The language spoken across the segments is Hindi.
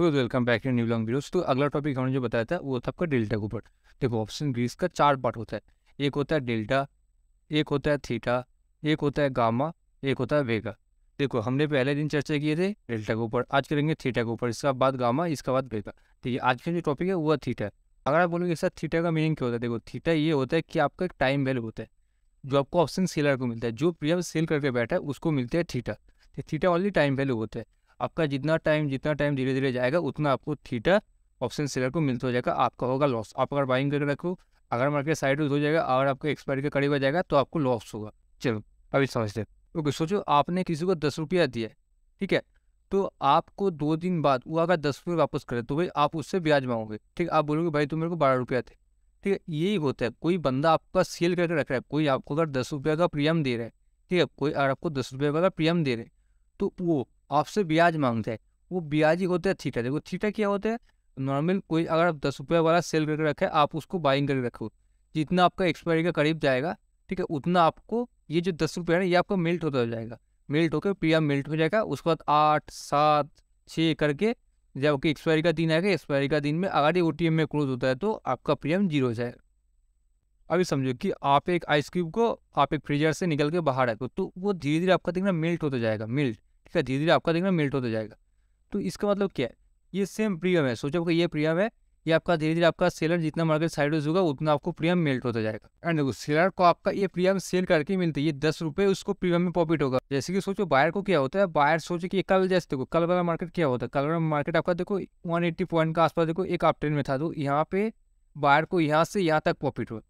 दोस्तों welcome back to new long videos तो अगला टॉपिक हमने जो बताया था वो था आपका डेल्टा के ऊपर देखो ऑप्शन ग्रीस का चार पार्ट होता है एक होता है डेल्टा एक होता है थीटा एक होता है गामा एक होता है वेगा देखो हमने पहले दिन चर्चा किए थे डेल्टा के ऊपर आज करेंगे थीटा के ऊपर इसका बाद गामा इसका बाद वेगा ठीक है आज का जो टॉपिक है वो है थीटा अगर आप बोलोगे सर थीटा का मीनिंग क्या होता है देखो थीटा ये होता है कि आपका एक टाइम वैल्यू होता है जो आपको ऑप्शन सेलर को मिलता है जो प्रीमियम सेल करके बैठा है उसको मिलता है theta theta only time value होता है आपका जितना टाइम जितना टाइम धीरे धीरे जाएगा उतना आपको थीटा ऑप्शन सेलर को मिलता हो जाएगा आपका होगा लॉस आप अगर बाइंग करके रखो अगर मार्केट साइड हो जाएगा अगर आपको एक्सपायरी के करीब आ जाएगा तो आपको लॉस होगा चलो अभी समझते ओके सोचो आपने किसी को दस रुपया दिया ठीक है तो आपको दो दिन बाद वो अगर दस रुपये वापस करे तो भाई आप उससे ब्याज मांगोगे ठीक आप बोलोगे भाई तुम मेरे को बारह रुपया थे ठीक है यही होता है कोई बंदा आपका सेल करके रख रहा है कोई आपको अगर दस रुपये का प्रीमियम दे रहा है ठीक है कोई अगर आपको दस रुपये का प्रीमियम दे रहे हैं तो वो आपसे ब्याज मांगते हैं वो ब्याज ही होते हैं थीटा देखो थीटा क्या होता है नॉर्मल कोई अगर आप दस रुपये वाला सेल करके रखें आप उसको बाइंग करके रखो जितना आपका एक्सपायरी का करीब जाएगा ठीक है उतना आपको ये जो दस रुपये है ये आपका मेल्ट होता जाएगा मेल्ट होकर एम मेल्ट हो जाएगा उसके बाद आठ सात छः करके जब आपकी एक्सपायरी का दिन आएगा एक्सपायरी का दिन में अगर ये ओ में क्लोज होता है तो आपका प्रीमियम जीरो हो जाएगा अभी समझो कि आप एक आइस को आप एक फ्रीजर से निकल के बाहर आए तो वो धीरे धीरे आपका देखना मेल्ट होता जाएगा मेल्ट ठीक है धीरे धीरे आपका देखना मेल्ट होता जाएगा तो इसका मतलब क्या है ये सेम प्रीमियम है सोचो आपका ये प्रीमियम है ये आपका धीरे धीरे आपका सेलर जितना मार्केट साइडवेज होगा उतना आपको प्रीमियम मेल्ट होता जाएगा एंड देखो सेलर को आपका ये प्रीमियम सेल करके मिलती है ये दस रुपये उसको प्रीमियम में प्रॉफिट होगा जैसे कि सोचो बायर को क्या होता है बायर सोचो कि कल जैसे देखो कल वाला मार्केट क्या होता है कल वाला मार्केट आपका देखो वन पॉइंट का आसपास देखो एक आप में था तो यहाँ पे बायर को यहाँ से यहाँ तक प्रॉफिट हुआ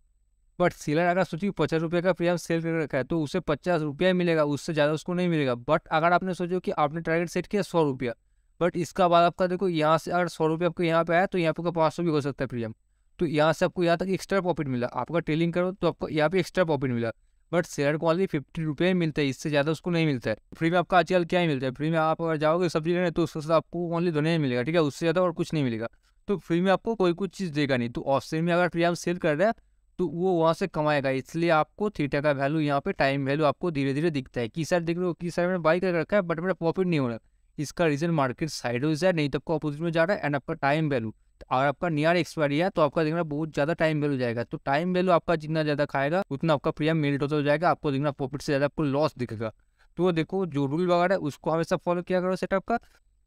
बट सीलर अगर सोचिए पचास रुपये का प्रीमियम सेल कर रखा है तो उसे पचास रुपया मिलेगा उससे ज़्यादा उसको नहीं मिलेगा बट अगर आपने सोचो कि आपने टारगेट सेट किया सौ रुपया बट इसका बाद आपका देखो यहाँ से अगर सौ रुपये आपको यहाँ पे आया तो यहाँ पे पाँच सौ भी हो सकता है प्रीमियम तो यहाँ से आपको यहाँ तक एक्स्ट्रा प्रॉफिट मिला आपका ट्रेलिंग करो तो आपको यहाँ पे एक्स्ट्रा प्रॉफिट मिला बट सेलर को ऑनली फिफ्टी रुपये मिलता है इससे ज़्यादा उसको नहीं मिलता है फ्री में आपका आजकल क्या ही मिलता है फ्री में आप अगर जाओगे सब्जी लेने तो उसके साथ आपको ओनली धोने मिलेगा ठीक है उससे ज़्यादा और कुछ नहीं मिलेगा तो फ्री में आपको कोई कुछ चीज़ देगा नहीं तो ऑफ में अगर फ्री आप सेल कर रहे हैं तो वो वहाँ से कमाएगा इसलिए आपको थीटा का वैल्यू यहाँ पे टाइम वैल्यू आपको धीरे धीरे दिखता है कि साइड देख लो कि साइड मैंने बाई कर रखा है बट मेरा प्रॉफिट नहीं हो रहा इसका रीजन मार्केट साइड हो जाए नहीं तो आपको अपोजिट में जा रहा है एंड आपका टाइम वैल्यू और आपका नियर एक्सपायरी है तो आपका देखना बहुत ज्यादा टाइम वैल्यू जाएगा तो टाइम वैल्यू आपका जितना ज्यादा खाएगा उतना आपका प्रीमियम मेरिट होता जाएगा आपको देखना प्रॉफिट से ज्यादा आपको लॉस दिखेगा तो देखो जो रूल वगैरह है उसको हमेशा फॉलो किया करो सेटअप का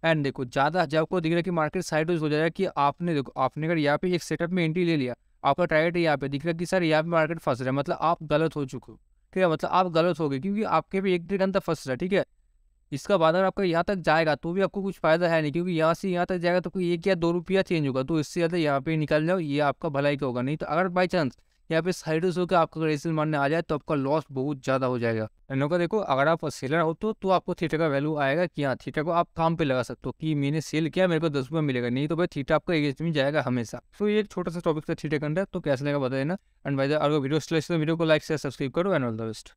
एंड देखो ज़्यादा जब आपको दिख रहा है कि मार्केट साइड हो जाएगा कि आपने देखो आपने अगर यहाँ पे एक सेटअप में एंट्री ले लिया आपका टारगेट तो यहाँ पे दिख रहा है कि सर यहाँ पे मार्केट फंस रहा है मतलब आप गलत हो चुके हो ठीक है मतलब आप गलत हो गए क्योंकि आपके भी एक डेढ़ अंदर फंस रहा है ठीक है इसका बाद अगर आपका यहाँ तक जाएगा तो भी आपको कुछ फ़ायदा है नहीं क्योंकि यहाँ से यहाँ तक जाएगा तो एक या दो रुपया चेंज होगा तो इससे ज़्यादा यहाँ पे निकल जाओ ये आपका भलाई का होगा नहीं तो अगर बाई चांस यहाँ पे साइड हो के आपका रेसिल मारने आ जाए तो आपका लॉस बहुत ज़्यादा हो जाएगा एंड का देखो अगर आप सेलर हो तो, तो आपको थीटा का वैल्यू आएगा कि हाँ थीटा को आप काम पे लगा सकते हो कि मैंने सेल किया मेरे को दस रुपये मिलेगा नहीं तो भाई थीटा आपका एगेंस्ट में जाएगा हमेशा तो ये एक छोटा सा टॉपिक था थीटा के अंदर तो कैसे लगेगा बता देना एंड भाई अगर वीडियो स्लेश तो वीडियो को लाइक से सब्सक्राइब करो एंड ऑल द बेस्ट